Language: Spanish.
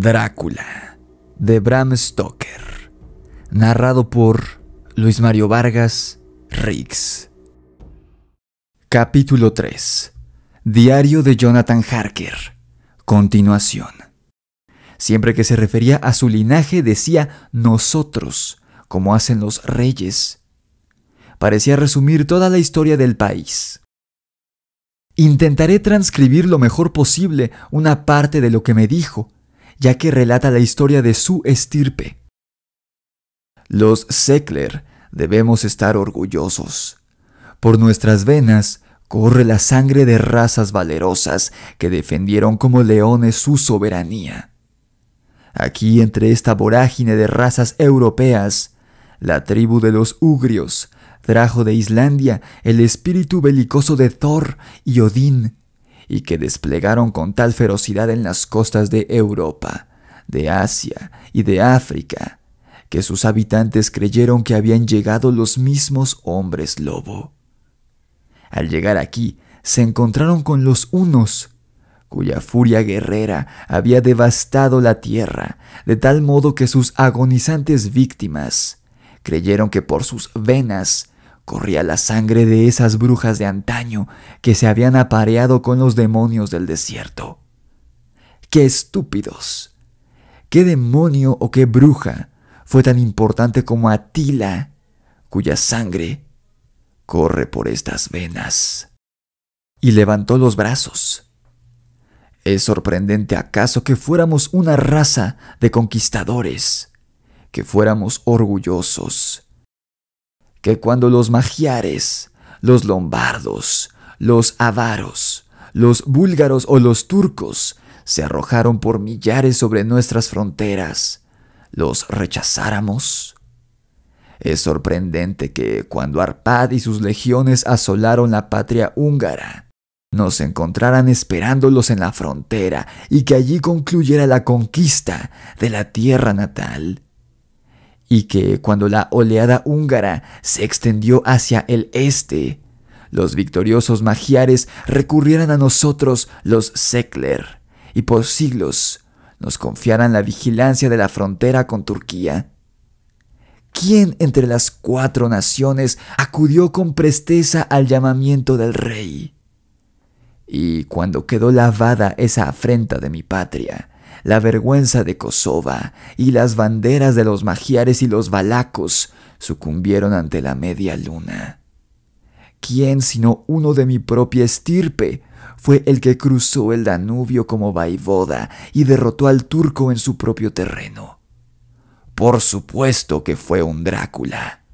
Drácula de Bram Stoker, narrado por Luis Mario Vargas Riggs. Capítulo 3. Diario de Jonathan Harker. Continuación. Siempre que se refería a su linaje decía nosotros, como hacen los reyes. Parecía resumir toda la historia del país. Intentaré transcribir lo mejor posible una parte de lo que me dijo, ya que relata la historia de su estirpe. Los Sekler debemos estar orgullosos. Por nuestras venas corre la sangre de razas valerosas que defendieron como leones su soberanía. Aquí entre esta vorágine de razas europeas, la tribu de los Ugrios trajo de Islandia el espíritu belicoso de Thor y Odín, y que desplegaron con tal ferocidad en las costas de Europa, de Asia y de África, que sus habitantes creyeron que habían llegado los mismos hombres lobo. Al llegar aquí, se encontraron con los unos, cuya furia guerrera había devastado la tierra, de tal modo que sus agonizantes víctimas creyeron que por sus venas corría la sangre de esas brujas de antaño que se habían apareado con los demonios del desierto. ¡Qué estúpidos! ¿Qué demonio o qué bruja fue tan importante como Atila, cuya sangre corre por estas venas? Y levantó los brazos. ¿Es sorprendente acaso que fuéramos una raza de conquistadores, que fuéramos orgullosos, que cuando los magiares, los lombardos, los avaros, los búlgaros o los turcos se arrojaron por millares sobre nuestras fronteras, los rechazáramos? Es sorprendente que cuando Arpad y sus legiones asolaron la patria húngara, nos encontraran esperándolos en la frontera y que allí concluyera la conquista de la tierra natal y que cuando la oleada húngara se extendió hacia el este, los victoriosos magiares recurrieran a nosotros los Sekler y por siglos nos confiaran la vigilancia de la frontera con Turquía. ¿Quién entre las cuatro naciones acudió con presteza al llamamiento del rey? Y cuando quedó lavada esa afrenta de mi patria, la vergüenza de Kosova y las banderas de los magiares y los valacos sucumbieron ante la media luna. ¿Quién sino uno de mi propia estirpe fue el que cruzó el Danubio como vaivoda y derrotó al turco en su propio terreno? Por supuesto que fue un Drácula.